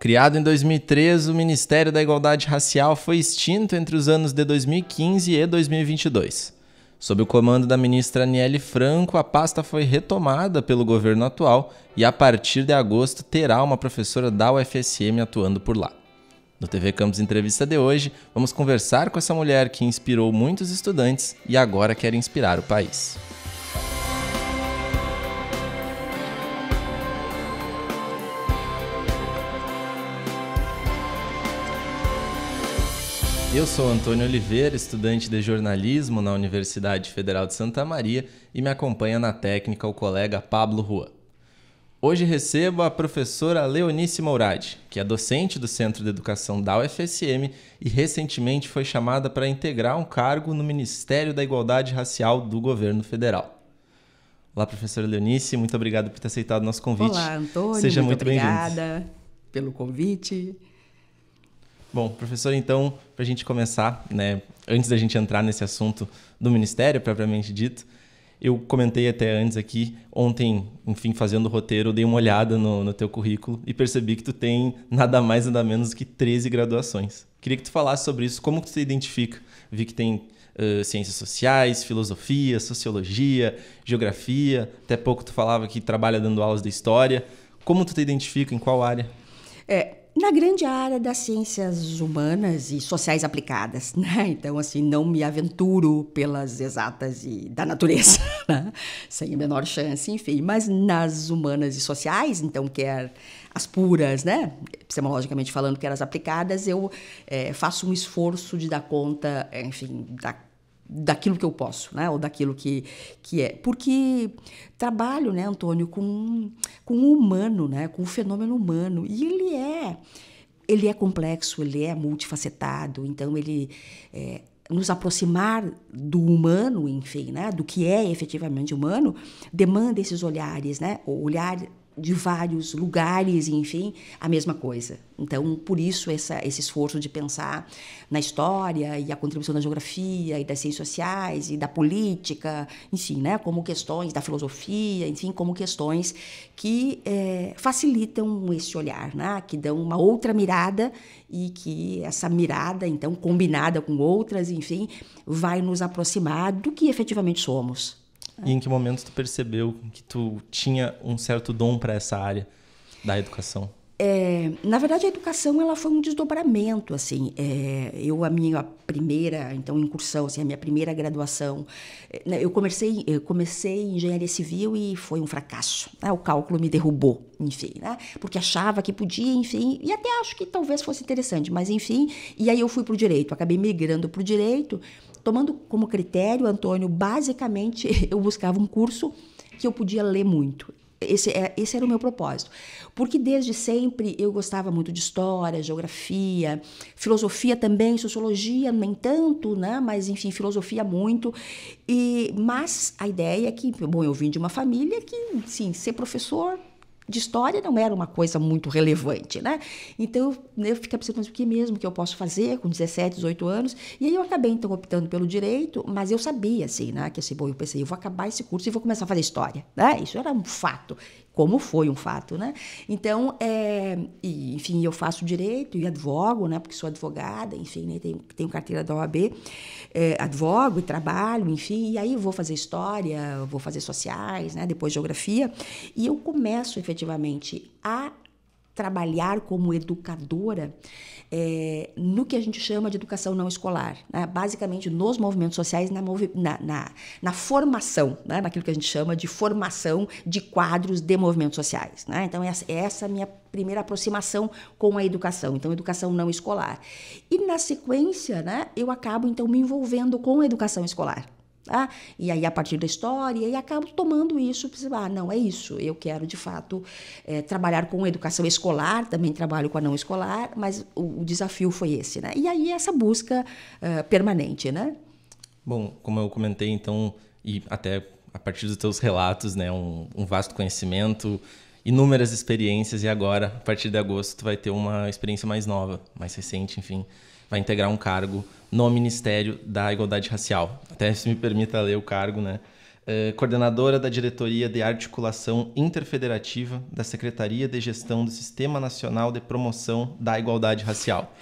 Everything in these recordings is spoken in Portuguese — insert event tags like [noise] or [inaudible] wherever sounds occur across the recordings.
Criado em 2003, o Ministério da Igualdade Racial foi extinto entre os anos de 2015 e 2022. Sob o comando da ministra Aniele Franco, a pasta foi retomada pelo governo atual e, a partir de agosto, terá uma professora da UFSM atuando por lá. No TV Campos Entrevista de hoje, vamos conversar com essa mulher que inspirou muitos estudantes e agora quer inspirar o país. Eu sou Antônio Oliveira, estudante de jornalismo na Universidade Federal de Santa Maria e me acompanha na técnica o colega Pablo Rua. Hoje recebo a professora Leonice Mourade, que é docente do Centro de Educação da UFSM e recentemente foi chamada para integrar um cargo no Ministério da Igualdade Racial do Governo Federal. Olá, professora Leonice, muito obrigado por ter aceitado o nosso convite. Olá, Antônio, Seja muito, muito obrigada pelo convite. Bom, professor, então, para a gente começar, né, antes da gente entrar nesse assunto do Ministério propriamente dito, eu comentei até antes aqui, ontem, enfim, fazendo o roteiro, dei uma olhada no, no teu currículo e percebi que tu tem nada mais nada menos que 13 graduações. Queria que tu falasse sobre isso, como que tu te identifica? Vi que tem uh, ciências sociais, filosofia, sociologia, geografia, até pouco tu falava que trabalha dando aulas de história. Como tu te identifica, em qual área? É, na grande área das ciências humanas e sociais aplicadas, [laughs] né? Então, assim, não me aventuro pelas exatas e da natureza, [laughs] né? sem a menor chance, enfim. Mas nas humanas e sociais, então, quer as puras, né? Epistemologicamente falando, quer as aplicadas, eu é, faço um esforço de dar conta, enfim, da daquilo que eu posso, né? Ou daquilo que, que é. Porque trabalho, né, Antônio, com, com o humano, né? Com o fenômeno humano. E ele é... Ele é complexo, ele é multifacetado, então ele é, nos aproximar do humano, enfim, né, do que é efetivamente humano, demanda esses olhares, né, olhar de vários lugares, enfim, a mesma coisa. Então, por isso essa, esse esforço de pensar na história e a contribuição da geografia e das ciências sociais e da política, enfim, né, como questões da filosofia, enfim, como questões que é, facilitam esse olhar, né, que dão uma outra mirada e que essa mirada, então, combinada com outras, enfim, vai nos aproximar do que efetivamente somos. E em que momento tu percebeu que tu tinha um certo dom para essa área da educação? É, na verdade, a educação ela foi um desdobramento, assim. É, eu a minha primeira então incursão, assim, a minha primeira graduação, é, né, eu comecei eu comecei engenharia civil e foi um fracasso. Né? O cálculo me derrubou, enfim, né? porque achava que podia, enfim, e até acho que talvez fosse interessante, mas enfim. E aí eu fui para o direito, acabei migrando para o direito tomando como critério, Antônio, basicamente [laughs] eu buscava um curso que eu podia ler muito. Esse, é, esse, era o meu propósito. Porque desde sempre eu gostava muito de história, geografia, filosofia também, sociologia, nem tanto, né? mas enfim, filosofia muito. E Mas a ideia é que, bom, eu vim de uma família que, sim, ser professor de história não era uma coisa muito relevante, né? Então eu fiquei pensando, o que mesmo que eu posso fazer com 17, 18 anos? E aí eu acabei então optando pelo direito, mas eu sabia assim, né, que assim, bom, eu pensei, eu vou acabar esse curso e vou começar a fazer história, né? Isso era um fato como foi um fato, né? Então, é, e, enfim, eu faço direito e advogo, né? Porque sou advogada, enfim, né? tenho, tenho carteira da OAB, é, advogo e trabalho, enfim, e aí vou fazer história, vou fazer sociais, né? Depois geografia, e eu começo efetivamente a trabalhar como educadora é, no que a gente chama de educação não escolar, né? basicamente nos movimentos sociais, na, movi na, na, na formação, né? naquilo que a gente chama de formação de quadros de movimentos sociais. Né? Então, essa, essa é a minha primeira aproximação com a educação, então educação não escolar. E na sequência, né, eu acabo então me envolvendo com a educação escolar. Tá? E aí, a partir da história, e acabo tomando isso, ah, não, é isso, eu quero, de fato, é, trabalhar com educação escolar, também trabalho com a não escolar, mas o, o desafio foi esse, né? E aí, essa busca uh, permanente, né? Bom, como eu comentei, então, e até a partir dos teus relatos, né, um, um vasto conhecimento, inúmeras experiências, e agora, a partir de agosto, tu vai ter uma experiência mais nova, mais recente, enfim, vai integrar um cargo no Ministério da Igualdade Racial. Até se me permita ler o cargo, né? Eh, coordenadora da Diretoria de Articulação Interfederativa da Secretaria de Gestão do Sistema Nacional de Promoção da Igualdade Racial.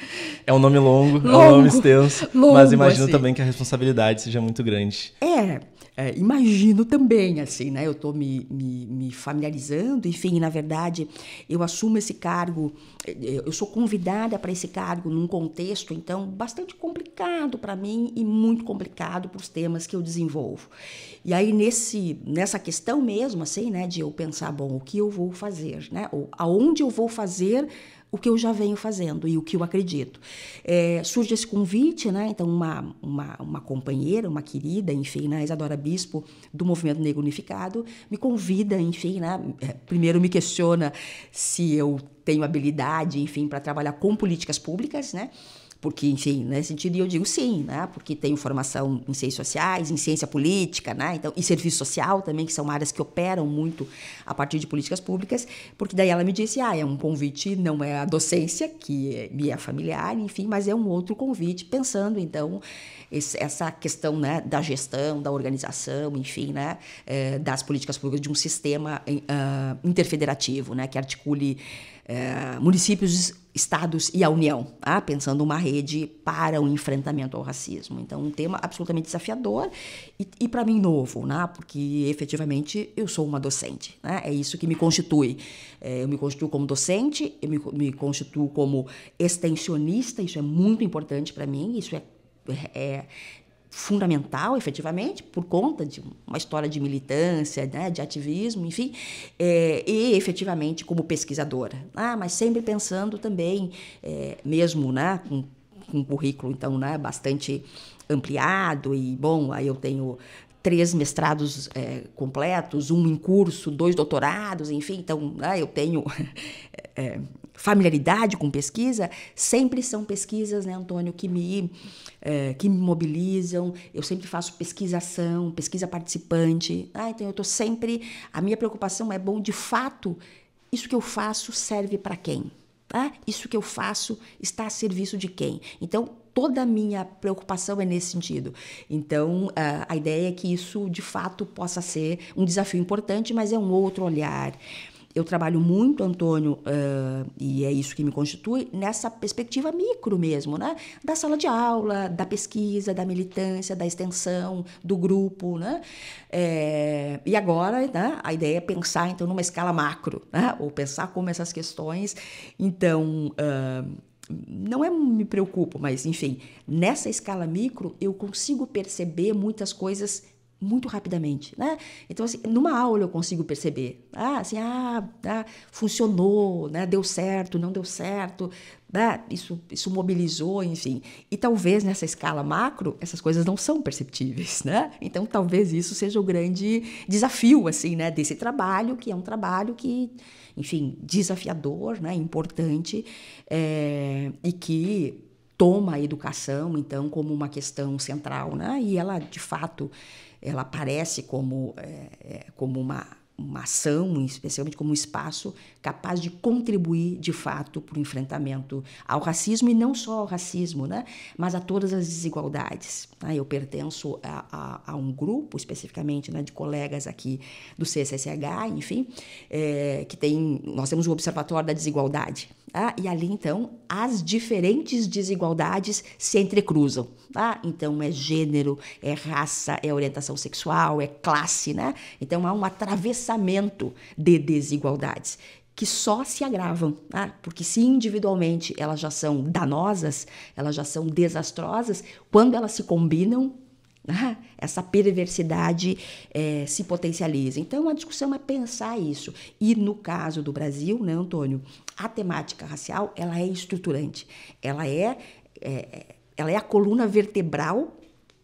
É um nome longo, longo é um nome extenso, longo, mas imagino assim. também que a responsabilidade seja muito grande. É, é, imagino também, assim, né? Eu estou me, me, me, familiarizando, enfim, na verdade, eu assumo esse cargo, é, eu sou convidada para esse cargo num contexto, então, bastante complicado para mim e muito complicado para os temas que eu desenvolvo. E aí, nesse, nessa questão mesmo, assim, né, de eu pensar, bom, o que eu vou fazer, né? Ou aonde eu vou fazer o que eu já venho fazendo e o que eu acredito. É, surge esse convite, né? Então, uma, uma, uma, companheira, uma querida, enfim, né? Isadora Bispo, do Movimento Negro Unificado, me convida, enfim, né? É, primeiro me questiona se eu tenho habilidade, enfim, para trabalhar com políticas públicas, né? porque, enfim, nesse sentido, eu digo sim, né? porque tenho formação em ciências sociais, em ciência política, né? então, e serviço social também, que são áreas que operam muito a partir de políticas públicas, porque daí ela me disse, ah, é um convite, não é a docência, que me é familiar, enfim, mas é um outro convite, pensando, então, esse, essa questão né, da gestão, da organização, enfim, né, eh, das políticas públicas, de um sistema uh, interfederativo, né, que articule uh, municípios estados e a União, tá? pensando uma rede para o enfrentamento ao racismo. Então, um tema absolutamente desafiador e, e para mim novo, né? porque efetivamente eu sou uma docente, né? é isso que me constitui. É, eu me constituo como docente, eu me, me constituo como extensionista, isso é muito importante para mim, isso é é, fundamental, efetivamente, por conta de uma história de militância, né, de ativismo, enfim, é, e efetivamente como pesquisadora. Ah, mas sempre pensando também, é, mesmo né, com, com, um currículo então né, bastante ampliado e bom, aí eu tenho três mestrados é, completos, um em curso, dois doutorados, enfim, então né, eu tenho [laughs] familiaridade com pesquisa, sempre são pesquisas, né, Antônio, que me, é, que me mobilizam. Eu sempre faço pesquisação, pesquisa participante. Ah, então eu estou sempre. A minha preocupação é, bom, de fato, isso que eu faço serve para quem? Tá? Isso que eu faço está a serviço de quem? Então, toda a minha preocupação é nesse sentido. Então, a, a ideia é que isso de fato possa ser um desafio importante, mas é um outro olhar, eu trabalho muito, Antônio, uh, e é isso que me constitui, nessa perspectiva micro mesmo, né? Da sala de aula, da pesquisa, da militância, da extensão, do grupo, né? É, e agora, né, a ideia é pensar, então, numa escala macro, né? Ou pensar como essas questões, então... Uh, não é me preocupo, mas enfim, nessa escala micro eu consigo perceber muitas coisas muito rapidamente, né? Então, assim, numa aula eu consigo perceber, ah, assim, ah, ah funcionou, né? Deu certo, não deu certo, né? isso, isso mobilizou, enfim. E talvez nessa escala macro essas coisas não são perceptíveis, né? Então, talvez isso seja o grande desafio, assim, né? Desse trabalho que é um trabalho que, enfim, desafiador, né? Importante é, e que toma a educação então como uma questão central, né? E ela de fato ela aparece como, é, é, como uma, uma ação, especialmente como um espaço capaz de contribuir de fato para o enfrentamento ao racismo e não só ao racismo, né? mas a todas as desigualdades. Né? Eu pertenço a, a, a, um grupo, especificamente né, de colegas aqui do CSSH, enfim, é, que tem, nós temos o um Observatório da Desigualdade. Tá? E ali, então, as diferentes desigualdades se entrecruzam. Tá? Então, é gênero, é raça, é orientação sexual, é classe. Né? Então, há um atravessamento de desigualdades que só se agravam, tá? porque se individualmente elas já são danosas, elas já são desastrosas, quando elas se combinam, né, essa perversidade é, se potencializa. Então, a discussão é pensar isso. E no caso do Brasil, né, Antônio, a temática racial ela é estruturante, ela é, é ela é a coluna vertebral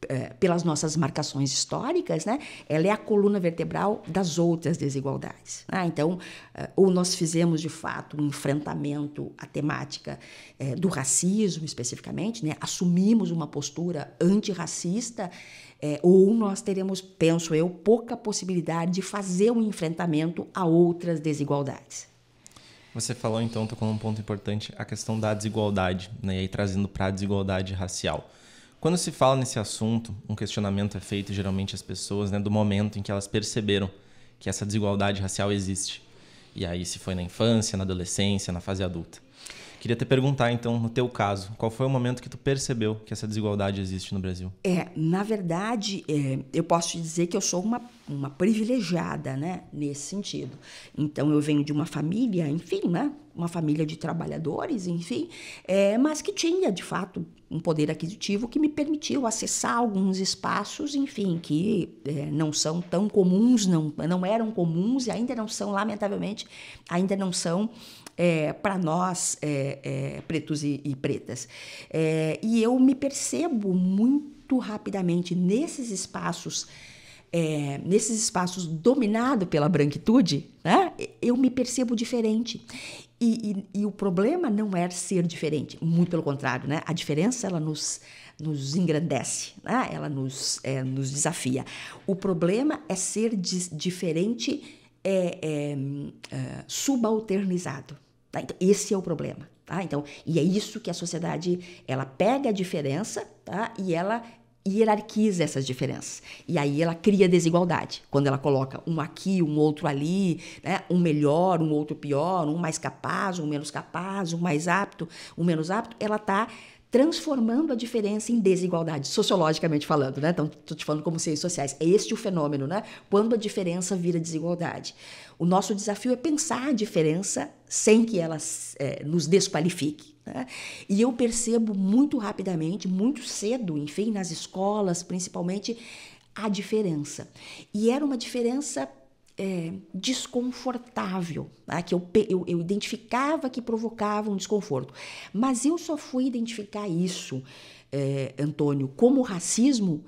é, pelas nossas marcações históricas, né, ela é a coluna vertebral das outras desigualdades. Né? Então, é, ou nós fizemos de fato um enfrentamento à temática é, do racismo, especificamente, né? assumimos uma postura antirracista, é, ou nós teremos, penso eu, pouca possibilidade de fazer um enfrentamento a outras desigualdades. Você falou então, tocou um ponto importante, a questão da desigualdade, né? e aí trazendo para a desigualdade racial. Quando se fala nesse assunto, um questionamento é feito geralmente às pessoas né, do momento em que elas perceberam que essa desigualdade racial existe. E aí se foi na infância, na adolescência, na fase adulta. Queria te perguntar, então, no teu caso, qual foi o momento que tu percebeu que essa desigualdade existe no Brasil? É, na verdade, é, eu posso te dizer que eu sou uma, uma privilegiada, né, nesse sentido. Então, eu venho de uma família, enfim, né, uma família de trabalhadores, enfim, é, mas que tinha, de fato, um poder aquisitivo que me permitiu acessar alguns espaços, enfim, que é, não são tão comuns, não, não eram comuns e ainda não são, lamentavelmente, ainda não são é, para nós, é, é, pretos e, e pretas. É, e eu me percebo muito rapidamente nesses espaços. É, nesses espaços dominado pela branquitude, né, eu me percebo diferente. E, e, e, o problema não é ser diferente, muito pelo contrário, né? A diferença ela nos, nos engrandece, né? ela nos, é, nos desafia. O problema é ser diferente é, é, é subalternizado. Tá? Então, esse é o problema. Tá? Então, e é isso que a sociedade ela pega a diferença tá? e ela hierarquiza essas diferenças. E aí ela cria desigualdade, quando ela coloca um aqui, um outro ali, né? um melhor, um outro pior, um mais capaz, um menos capaz, um mais apto, um menos apto, ela está transformando a diferença em desigualdade, sociologicamente falando, né? Então, estou te falando como ciências sociais. É este o fenômeno, né? Quando a diferença vira desigualdade. O nosso desafio é pensar a diferença sem que ela é, nos desqualifique. Né? E eu percebo muito rapidamente, muito cedo, enfim, nas escolas principalmente, a diferença. E era uma diferença é, desconfortável, né? que eu, eu, eu, identificava que provocava um desconforto. Mas eu só fui identificar isso, é, Antônio, como racismo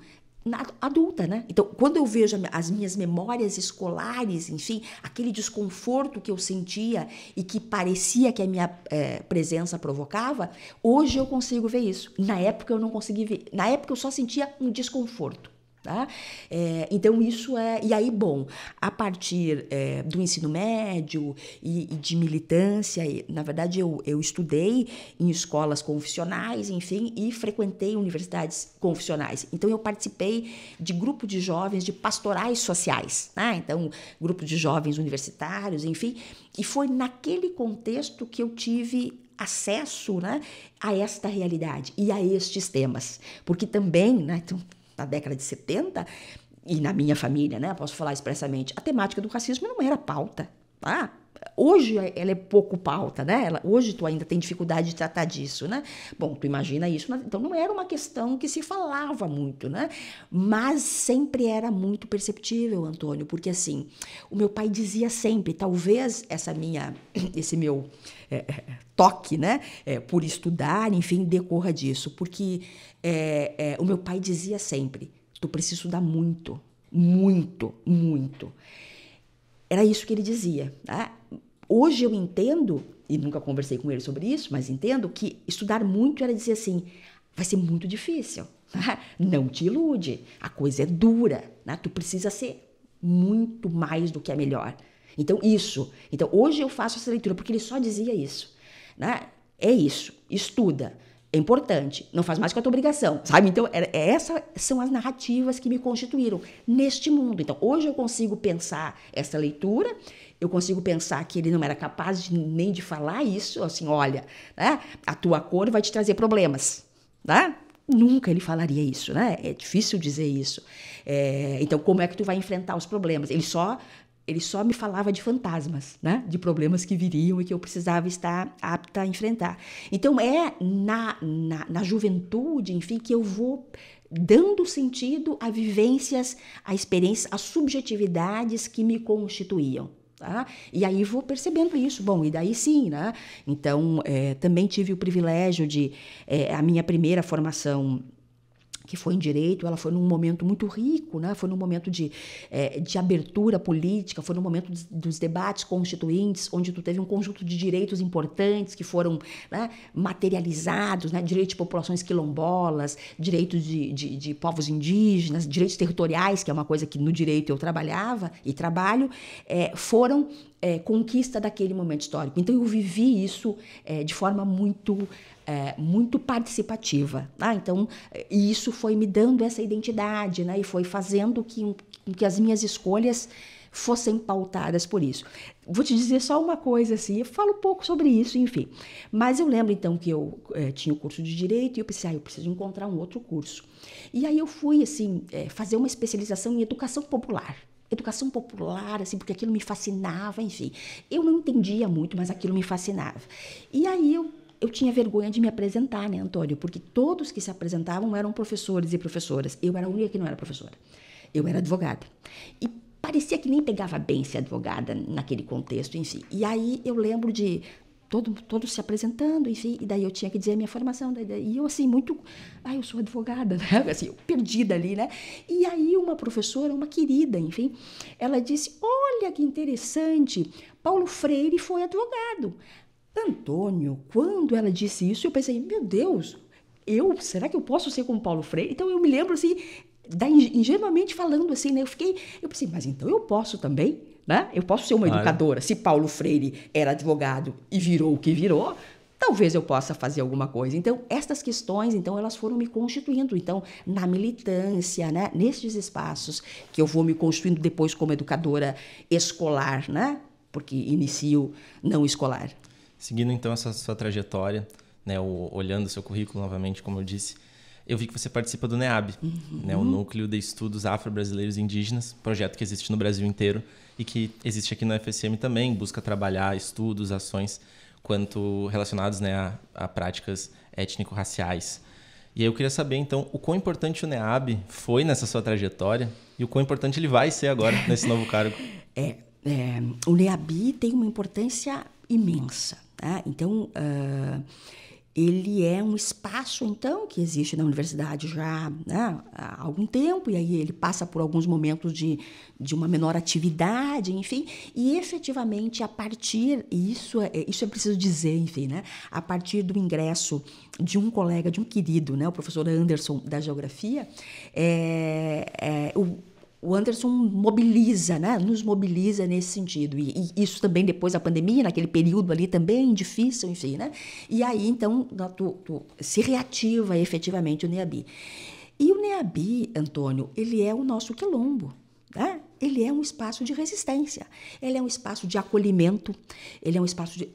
adulta, né? Então, quando eu vejo as minhas memórias escolares, enfim, aquele desconforto que eu sentia e que parecia que a minha é, presença provocava, hoje eu consigo ver isso. Na época eu não consegui ver. Na época eu só sentia um desconforto. Tá? É, então, isso é. E aí, bom, a partir é, do ensino médio e, e de militância, e, na verdade, eu, eu estudei em escolas confissionais, enfim, e frequentei universidades confissionais. Então, eu participei de grupo de jovens de pastorais sociais, né? então, grupo de jovens universitários, enfim, e foi naquele contexto que eu tive acesso né, a esta realidade e a estes temas. Porque também, né, então, na década de 70, e na minha família, né, posso falar expressamente, a temática do racismo não era pauta, tá? Hoje é, ela é pouco pauta, né? Ela, hoje tu ainda tem dificuldade de tratar disso, né? Bom, tu imagina isso. Né? Então não era uma questão que se falava muito, né? Mas sempre era muito perceptível, Antônio, porque assim, o meu pai dizia sempre, talvez essa minha, esse meu é, é, toque, né? É, por estudar, enfim, decorra disso. Porque é, é, o meu pai dizia sempre: tu precisa estudar muito, muito, muito. Era isso que ele dizia. Né? Hoje eu entendo, e nunca conversei com ele sobre isso, mas entendo que estudar muito era dizer assim: vai ser muito difícil. Né? Não te ilude, a coisa é dura, né? tu precisa ser muito mais do que é melhor. Então, isso. Então, hoje eu faço essa leitura, porque ele só dizia isso. Né? É isso. Estuda. É importante. Não faz mais com a tua obrigação, sabe? Então, é, é, essas são as narrativas que me constituíram neste mundo. Então, hoje eu consigo pensar essa leitura, eu consigo pensar que ele não era capaz de, nem de falar isso, assim, olha, né? a tua cor vai te trazer problemas, né? Nunca ele falaria isso, né? É difícil dizer isso. É, então, como é que tu vai enfrentar os problemas? Ele só ele só me falava de fantasmas, né? De problemas que viriam e que eu precisava estar apta a enfrentar. Então é na, na, na juventude, enfim, que eu vou dando sentido a vivências, a experiências, a subjetividades que me constituíam. Tá? E aí vou percebendo isso. Bom, e daí sim, né? Então, é, também tive o privilégio de. É, a minha primeira formação que foi em direito, ela foi num momento muito rico, né? foi num momento de, é, de abertura política, foi num momento dos, dos, debates constituintes, onde tu teve um conjunto de direitos importantes que foram né, materializados, né? direitos de populações quilombolas, direitos de, de, de, povos indígenas, direitos territoriais, que é uma coisa que no direito eu trabalhava e trabalho, é, foram é, conquista daquele momento histórico. Então eu vivi isso é, de forma muito é, muito participativa, tá? Então isso foi me dando essa identidade, né? E foi fazendo que, que as minhas escolhas fossem pautadas por isso. Vou te dizer só uma coisa assim, eu falo pouco sobre isso, enfim. Mas eu lembro então que eu é, tinha o curso de direito e eu pensei, ah, eu preciso encontrar um outro curso. E aí eu fui assim é, fazer uma especialização em educação popular educação popular, assim, porque aquilo me fascinava, enfim. Eu não entendia muito, mas aquilo me fascinava. E aí eu eu tinha vergonha de me apresentar, né, Antônio? Porque todos que se apresentavam eram professores e professoras. Eu era a única que não era professora. Eu era advogada. E parecia que nem pegava bem ser advogada naquele contexto, enfim. E aí eu lembro de todo, todo se apresentando, enfim, e daí eu tinha que dizer a minha formação, daí, daí, e eu assim, muito, ai eu sou advogada, né, [laughs] assim, perdida ali, né, e aí uma professora, uma querida, enfim, ela disse, olha que interessante, Paulo Freire foi advogado, Antônio, quando ela disse isso, eu pensei, meu Deus, eu, será que eu posso ser como Paulo Freire? Então eu me lembro assim, da, ingenuamente falando assim, né, eu fiquei, eu pensei, mas então eu posso também, né? Eu posso ser uma claro. educadora. Se Paulo Freire era advogado e virou o que virou, talvez eu possa fazer alguma coisa. Então, estas questões, então, elas foram me constituindo. Então, na militância, né? espaços que eu vou me constituindo depois como educadora escolar, né? porque inicio não escolar. Seguindo, então, essa sua trajetória, né? o, olhando seu currículo novamente, como eu disse, eu vi que você participa do NEAB, uhum. né, o Núcleo de Estudos Afro-Brasileiros Indígenas, projeto que existe no Brasil inteiro e que existe aqui no FSM também, busca trabalhar estudos, ações quanto relacionados né, a, a práticas étnico-raciais. E aí eu queria saber, então, o quão importante o NEAB foi nessa sua trajetória e o quão importante ele vai ser agora nesse novo cargo. [laughs] É, é o NEAB tem uma importância imensa. Tá? Então, uh, ele é um espaço, então, que existe na universidade já né, há algum tempo, e aí ele passa por alguns momentos de, de uma menor atividade, enfim, e efetivamente a partir, e isso, é, isso é preciso dizer, enfim, né, a partir do ingresso de um colega, de um querido, né, o professor Anderson da Geografia, é, é o o Anderson mobiliza, né? Nos mobiliza nesse sentido. E, e, isso também depois da pandemia, naquele período ali também difícil, enfim, né? E aí, então, tu, tu se reativa efetivamente o NEABI. E o NEABI, Antônio, ele é o nosso quilombo, né? Ele é um espaço de resistência, ele é um espaço de acolhimento, ele é um espaço de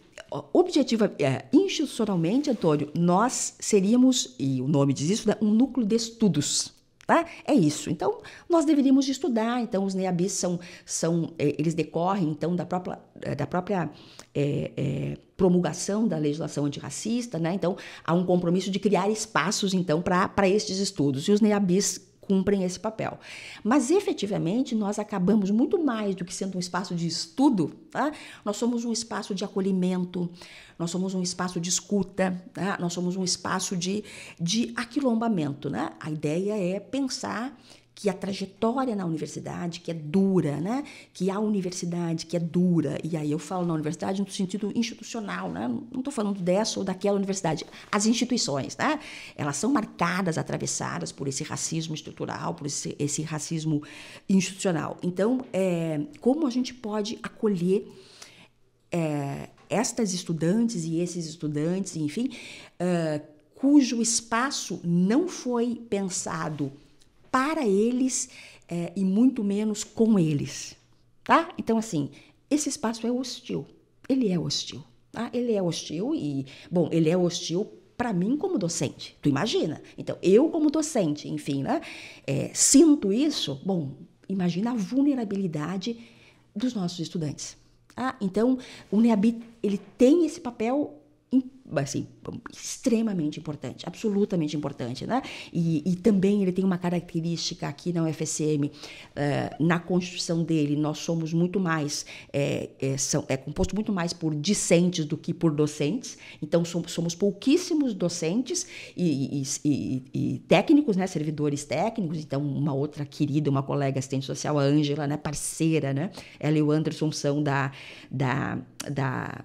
objetiva é, institucionalmente, Antônio, nós seríamos, e o nome diz isso, né? um núcleo de estudos. Tá? É isso. Então, nós deveríamos estudar. Então, os neabis são, são é, eles decorrem, então, da própria, eh, da própria é, é, promulgação da legislação antirracista, né? Então, há um compromisso de criar espaços, então, para estes estudos. E os neabis cumprem esse papel. Mas efetivamente nós acabamos muito mais do que sendo um espaço de estudo, tá? nós somos um espaço de acolhimento, nós somos um espaço de escuta, tá? nós somos um espaço de, de aquilombamento. Né? A ideia é pensar que a trajetória na universidade, que é dura, né? Que a universidade, que é dura, e aí eu falo na universidade no sentido institucional, né? Não estou falando dessa ou daquela universidade. As instituições, né? Elas são marcadas, atravessadas por esse racismo estrutural, por esse, esse racismo institucional. Então, é, como a gente pode acolher é, estas estudantes e esses estudantes, enfim, é, cujo espaço não foi pensado para eles é, e muito menos com eles, tá? Então, assim, esse espaço é hostil. Ele é hostil, tá? Ele é hostil e, bom, ele é hostil para mim como docente. Tu imagina? Então, eu como docente, enfim, né? É, sinto isso. Bom, imagina a vulnerabilidade dos nossos estudantes. Ah, então, o NEABI ele tem esse papel assim, extremamente importante, absolutamente importante, né? E, e, também ele tem uma característica aqui na UFSM, eh, na constituição dele, nós somos muito mais, é são, é composto muito mais por discentes do que por docentes, então somos, somos pouquíssimos docentes e, e, e, técnicos, né? Servidores técnicos, então uma outra querida, uma colega assistente social, a Ângela, né? Parceira, né? Ela e o Anderson são da, da, da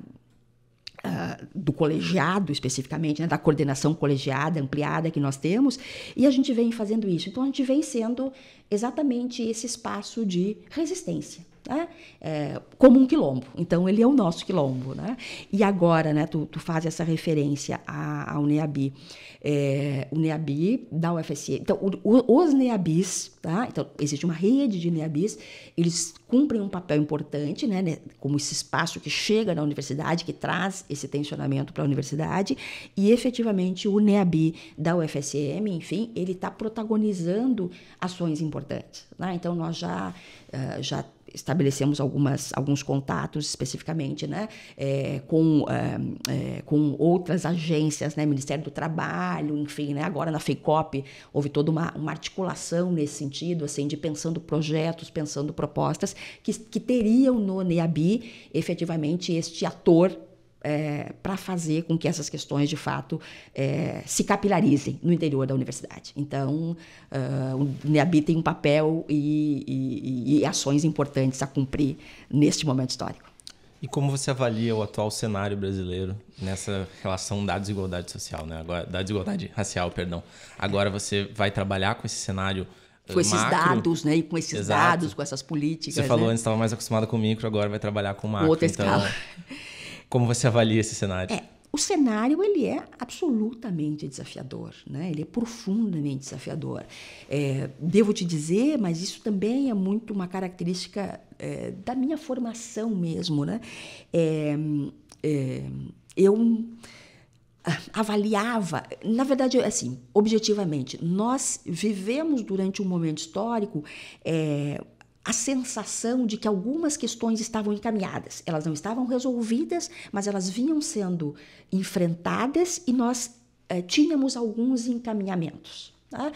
ah, do colegiado especificamente, né, da coordenação colegiada ampliada que nós temos, e a gente vem fazendo isso. Então a gente vem sendo exatamente esse espaço de resistência né? É, como um quilombo. Então, ele é o nosso quilombo. Né? E agora, né, tu, tu faz essa referência à, ao NEABI. É, o NEABI da UFSM. Então, o, o, os NEABIs, tá? então, existe uma rede de NEABIs, eles cumprem um papel importante, né, né, como esse espaço que chega na universidade, que traz esse tensionamento para a universidade, e efetivamente o NEABI da UFSM, enfim, ele está protagonizando ações importantes. Né? Então, nós já, uh, já estabelecemos algumas, alguns contatos especificamente né, é, com, é, é, com outras agências, né, Ministério do Trabalho, enfim, né, agora na FEICOP houve toda uma, uma articulação nesse sentido, assim, de pensando projetos, pensando propostas que, que teriam no NEABI efetivamente este ator é, para fazer com que essas questões, de fato, é, se capilarizem no interior da universidade. Então, uh, o NEABI tem um papel e, e, e ações importantes a cumprir neste momento histórico. E como você avalia o atual cenário brasileiro nessa relação da desigualdade social, né? Agora, da desigualdade racial, perdão. Agora você vai trabalhar com esse cenário eh, com esses macro. dados, né? E com esses Exato. dados, com essas políticas. Você falou né? antes, estava mais acostumada com o micro, agora vai trabalhar com o macro. Outra então, escala. [laughs] Como você avalia esse cenário? É, o cenário ele é absolutamente desafiador, né? Ele é profundamente desafiador. É, devo te dizer, mas isso também é muito uma característica é, da minha formação mesmo, né? É, é eu ah, avaliava, na verdade, assim, objetivamente, nós vivemos durante um momento histórico é, a sensação de que algumas questões estavam encaminhadas. Elas não estavam resolvidas, mas elas vinham sendo enfrentadas e nós eh, tínhamos alguns encaminhamentos. Tá?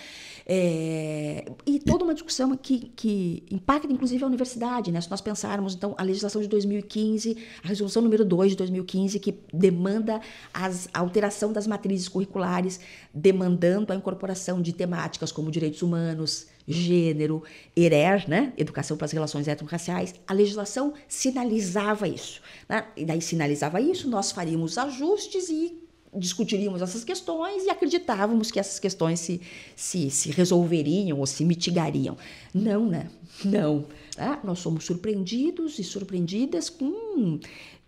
É, e toda uma discussão que, que impacta inclusive a universidade. Né? Se nós pensarmos, então, a legislação de 2015, a resolução número 2 de 2015, que demanda as, a alteração das matrizes curriculares, demandando a incorporação de temáticas como direitos humanos, gênero, ERER, né? Educação para as Relações Étnico-Raciais, a legislação sinalizava isso. Né? E daí sinalizava isso, nós faríamos ajustes e discutiríamos essas questões e acreditávamos que essas questões se, se, se resolveriam ou se mitigariam. Não, né? Não. Né? Nós somos surpreendidos e surpreendidas com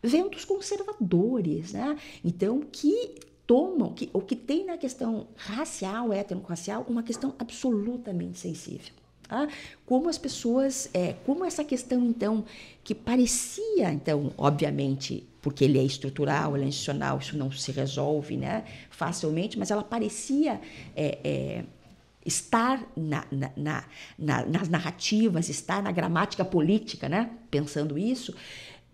ventos conservadores, né? Então, que tomam, que, o que tem na questão racial, étnico-racial, uma questão absolutamente sensível. Tá? Como as pessoas, é, como essa questão, então, que parecia, então, obviamente, porque ele é estrutural, ele é institucional, isso não se resolve né, facilmente, mas ela parecia é, é, estar na, na, na, na, nas narrativas, estar na gramática política, né, pensando isso,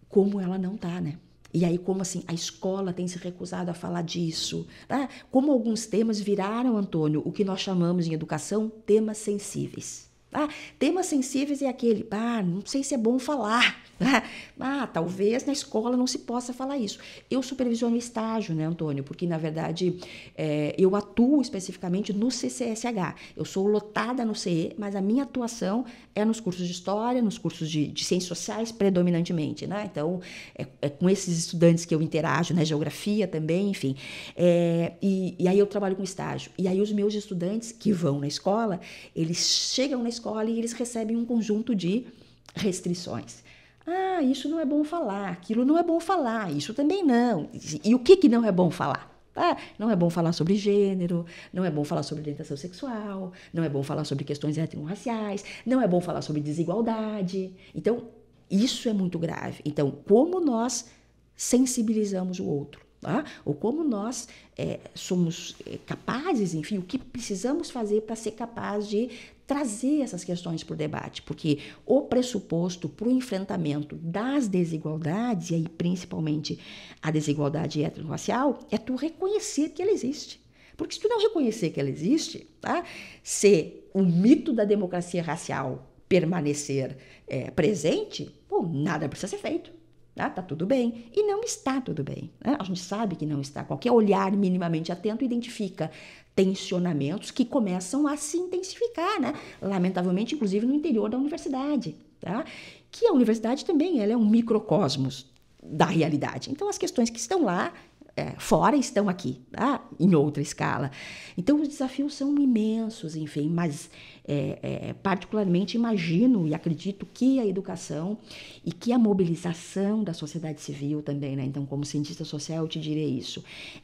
como ela não está, né? E aí, como assim, a escola tem se recusado a falar disso? Ah, como alguns temas viraram, Antônio, o que nós chamamos em educação temas sensíveis. Ah, temas sensíveis é aquele, ah, não sei se é bom falar. [laughs] Ah, talvez na escola não se possa falar isso. Eu supervisiono estágio, né, Antônio? Porque, na verdade, é, eu atuo especificamente no CCSH. Eu sou lotada no CE, mas a minha atuação é nos cursos de História, nos cursos de, de Ciências Sociais, predominantemente, né? Então, é, é, com esses estudantes que eu interajo, né? Geografia também, enfim. É, e, e aí eu trabalho com estágio. E aí os meus estudantes que vão na escola, eles chegam na escola escola e eles recebem um conjunto de restrições. Ah, isso não é bom falar, aquilo não é bom falar, isso também não. E o que, que não é bom falar? Ah, não é bom falar sobre gênero, não é bom falar sobre orientação sexual, não é bom falar sobre questões étnico-raciais, não é bom falar sobre desigualdade. Então, isso é muito grave. Então, como nós sensibilizamos o outro? Tá? Ou como nós é, somos eh, capazes, enfim, o que precisamos fazer para ser capaz de trazer essas questões para o debate, porque o pressuposto para o enfrentamento das desigualdades, e aí principalmente a desigualdade étnico-racial, é tu reconhecer que ela existe. Porque se tu não reconhecer que ela existe, tá? se o mito da democracia racial permanecer é, presente, bom, nada precisa ser feito. Tá? tá tudo bem. E não está tudo bem. Né? A gente sabe que não está. Qualquer olhar minimamente atento identifica tensionamentos que começam a se intensificar, né? Lamentavelmente, inclusive no interior da universidade, tá? Que a universidade também ela é um microcosmos da realidade. Então, as questões que estão lá é, fora estão aqui, tá? em outra escala. Então, os desafios são imensos, enfim, mas é, é, particularmente imagino e acredito que a educação e que a mobilização da sociedade civil também, né? então, como cientista social, eu te direi isso,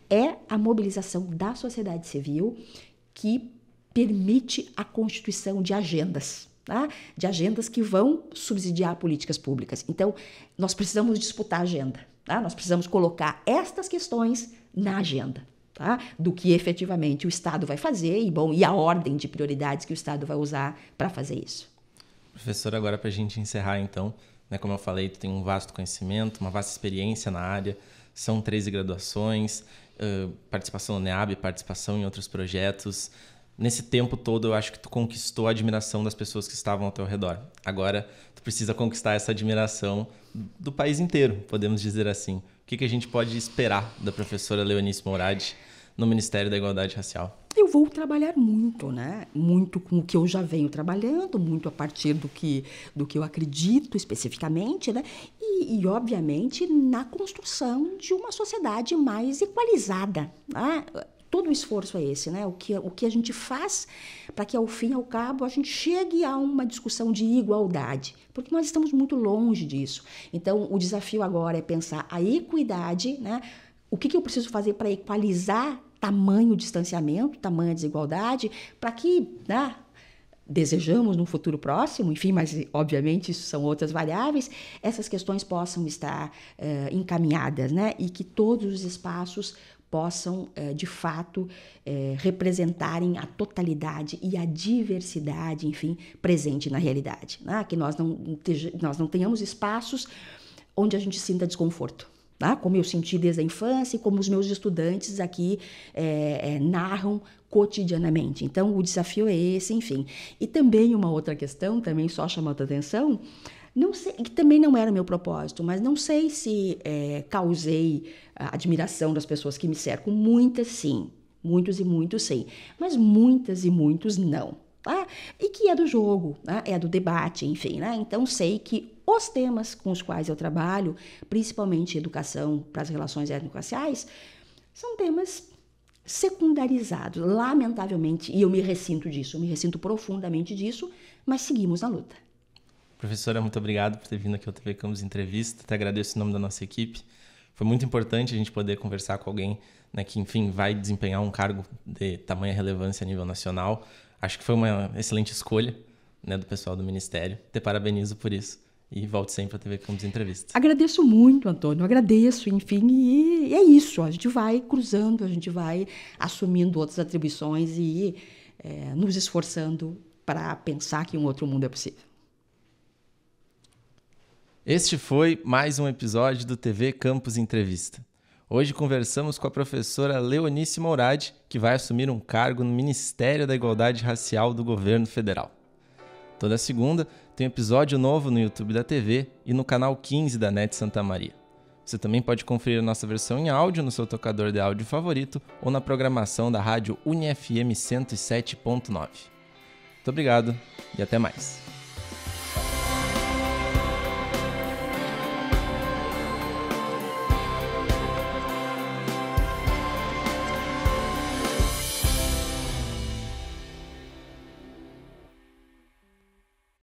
é a mobilização da sociedade civil que permite a constituição de agendas. Tá? De agendas que vão subsidiar políticas públicas. Então, nós precisamos disputar a agenda. Tá? Nós precisamos colocar estas questões na agenda. Tá? Do que efetivamente o Estado vai fazer e, bom, e a ordem de prioridades que o Estado vai usar para fazer isso. Professor, agora para a gente encerrar, então, né, como eu falei, tu tem um vasto conhecimento, uma vasta experiência na área, são 13 graduações, uh, participação no NEAB, participação em outros projetos. Nesse tempo todo, eu acho que tu conquistou a admiração das pessoas que estavam ao teu redor. Agora, precisa conquistar essa admiração do país inteiro, podemos dizer assim. O que, que a gente pode esperar da professora Leonice Mourade no Ministério da Igualdade Racial? Eu vou trabalhar muito, né? Muito com o que eu já venho trabalhando, muito a partir do que, do que eu acredito especificamente, né? E, e obviamente, na construção de uma sociedade mais equalizada. Né? todo o esforço é esse, né? O que, o que a gente faz para que ao fim e ao cabo a gente chegue a uma discussão de igualdade, porque nós estamos muito longe disso. Então, o desafio agora é pensar a equidade, né? O que, que eu preciso fazer para equalizar tamanho distanciamento, tamanha desigualdade, para que né, desejamos num futuro próximo, enfim, mas obviamente isso são outras variáveis, essas questões possam estar uh, encaminhadas, né? E que todos os espaços possam eh, de fato eh, representarem a totalidade e a diversidade, enfim, presente na realidade. Né? Que nós não, nós não tenhamos espaços onde a gente sinta desconforto. Né? Como eu senti desde a infância e como os meus estudantes aqui é, é, narram cotidianamente. Então, o desafio é esse, enfim. E também uma outra questão, também só chamando a atenção, não sei, que também não era o meu propósito, mas não sei se é, causei admiração das pessoas que me cercam. Muitas sim, muitos e muitos sim, mas muitas e muitos não. Tá? E que é do jogo, né? é do debate, enfim. Né? Então sei que os temas com os quais eu trabalho, principalmente educação para as relações étnico-raciais, são temas secundarizados, lamentavelmente, e eu me ressinto disso, eu me ressinto profundamente disso, mas seguimos na luta. Professora, muito obrigado por ter vindo aqui ao TV Campus Entrevista. Te agradeço em nome da nossa equipe. Foi muito importante a gente poder conversar com alguém né, que, enfim, vai desempenhar um cargo de tamanha relevância a nível nacional. Acho que foi uma excelente escolha né, do pessoal do Ministério. Te parabenizo por isso. E volto sempre à TV Campos Entrevista. Agradeço muito, Antônio. Agradeço, enfim, e é isso. A gente vai cruzando, a gente vai assumindo outras atribuições e é, nos esforçando para pensar que um outro mundo é possível. Este foi mais um episódio do TV Campus Entrevista. Hoje conversamos com a professora Leonice Mourade, que vai assumir um cargo no Ministério da Igualdade Racial do Governo Federal. Toda segunda tem episódio novo no YouTube da TV e no canal 15 da NET Santa Maria. Você também pode conferir a nossa versão em áudio no seu tocador de áudio favorito ou na programação da rádio UniFM 107.9. Muito obrigado e até mais.